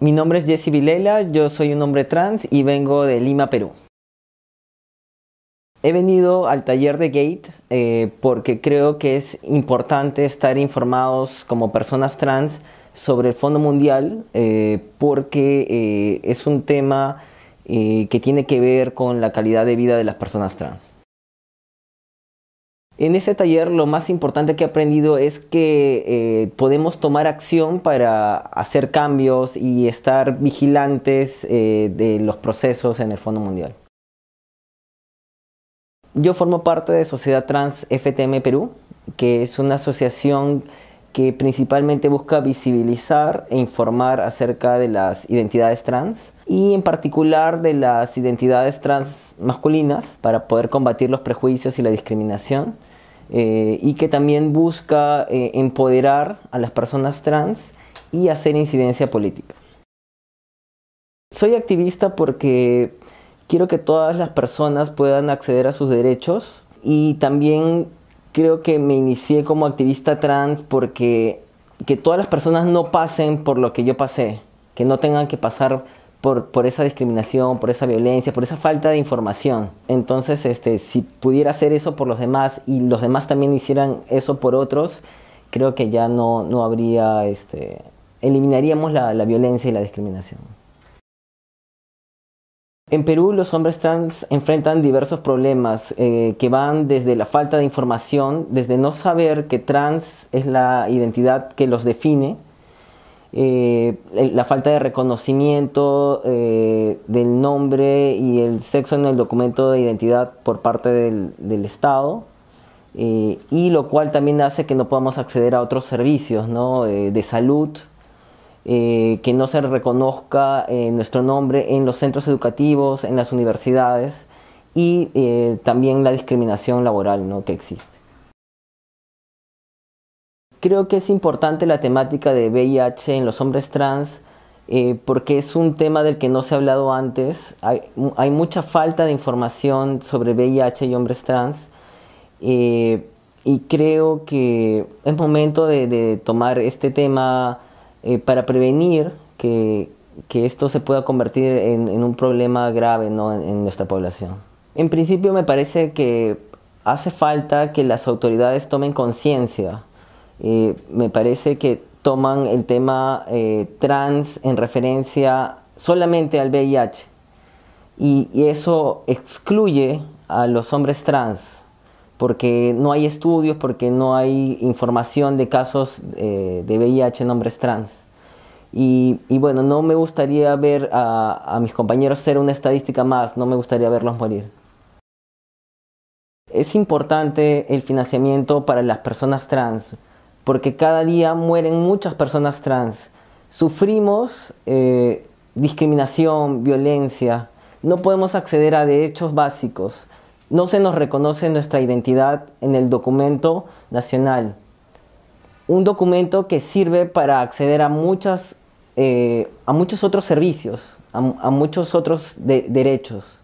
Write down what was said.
Mi nombre es Jesse Vilela, yo soy un hombre trans y vengo de Lima, Perú. He venido al taller de Gate eh, porque creo que es importante estar informados como personas trans sobre el Fondo Mundial eh, porque eh, es un tema que tiene que ver con la calidad de vida de las personas trans. En ese taller lo más importante que he aprendido es que eh, podemos tomar acción para hacer cambios y estar vigilantes eh, de los procesos en el Fondo Mundial. Yo formo parte de Sociedad Trans FTM Perú, que es una asociación que principalmente busca visibilizar e informar acerca de las identidades trans y en particular de las identidades trans masculinas para poder combatir los prejuicios y la discriminación eh, y que también busca eh, empoderar a las personas trans y hacer incidencia política. Soy activista porque quiero que todas las personas puedan acceder a sus derechos y también creo que me inicié como activista trans porque que todas las personas no pasen por lo que yo pasé, que no tengan que pasar por, por, esa discriminación, por esa violencia, por esa falta de información. Entonces, este, si pudiera hacer eso por los demás y los demás también hicieran eso por otros, creo que ya no, no habría, este, eliminaríamos la violencia y la discriminación. En Perú los hombres trans enfrentan diversos problemas eh, que van desde la falta de información, desde no saber que trans es la identidad que los define, eh, la falta de reconocimiento eh, del nombre y el sexo en el documento de identidad por parte del, Estado, y lo cual también hace que no podamos acceder a otros servicios de salud, eh, que no se reconozca eh, nuestro nombre en los centros educativos, en las universidades y eh, también la discriminación laboral ¿no? que existe. Creo que es importante la temática de VIH en los hombres trans porque es un tema del que no se ha hablado antes. Hay, mucha falta de información sobre VIH y hombres trans y creo que es momento de tomar este tema eh, para prevenir que, que, esto se pueda convertir en, un problema grave en, nuestra población. En principio me parece que hace falta que las autoridades tomen conciencia. Eh, me parece que toman el tema eh, trans en referencia solamente al VIH y eso excluye a los hombres trans porque no hay estudios, porque no hay información de casos eh, de VIH en hombres trans. Y, bueno, no me gustaría ver a, mis compañeros ser una estadística más, no me gustaría verlos morir. Es importante el financiamiento para las personas trans, porque cada día mueren muchas personas trans. Sufrimos eh, discriminación, violencia, no podemos acceder a derechos básicos no se nos reconoce nuestra identidad en el documento nacional. Un documento que sirve para acceder a, muchas, eh, muchos otros servicios, a, muchos otros derechos.